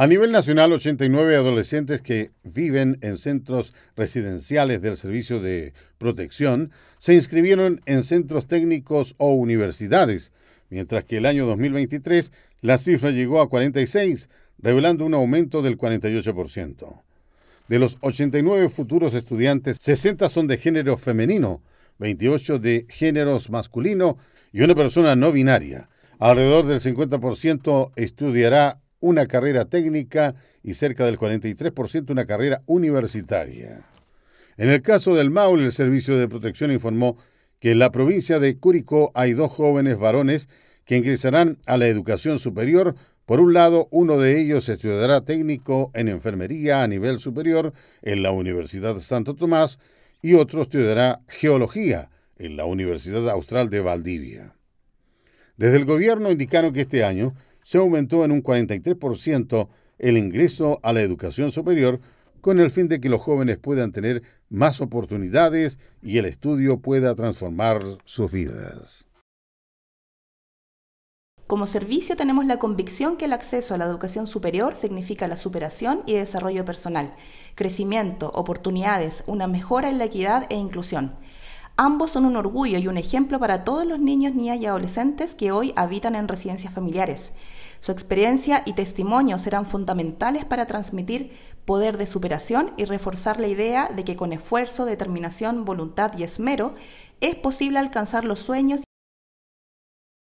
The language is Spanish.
A nivel nacional, 89 adolescentes que viven en centros residenciales del Servicio de Protección se inscribieron en centros técnicos o universidades, mientras que el año 2023 la cifra llegó a 46, revelando un aumento del 48%. De los 89 futuros estudiantes, 60 son de género femenino, 28 de género masculino y una persona no binaria. Alrededor del 50% estudiará una carrera técnica y cerca del 43% una carrera universitaria. En el caso del Maule, el Servicio de Protección informó que en la provincia de Curicó hay dos jóvenes varones que ingresarán a la educación superior. Por un lado, uno de ellos estudiará técnico en enfermería a nivel superior en la Universidad de Santo Tomás y otro estudiará geología en la Universidad Austral de Valdivia. Desde el gobierno indicaron que este año se aumentó en un 43% el ingreso a la educación superior con el fin de que los jóvenes puedan tener más oportunidades y el estudio pueda transformar sus vidas. Como servicio tenemos la convicción que el acceso a la educación superior significa la superación y desarrollo personal, crecimiento, oportunidades, una mejora en la equidad e inclusión. Ambos son un orgullo y un ejemplo para todos los niños, niñas y adolescentes que hoy habitan en residencias familiares. Su experiencia y testimonio serán fundamentales para transmitir poder de superación y reforzar la idea de que con esfuerzo, determinación, voluntad y esmero es posible alcanzar los sueños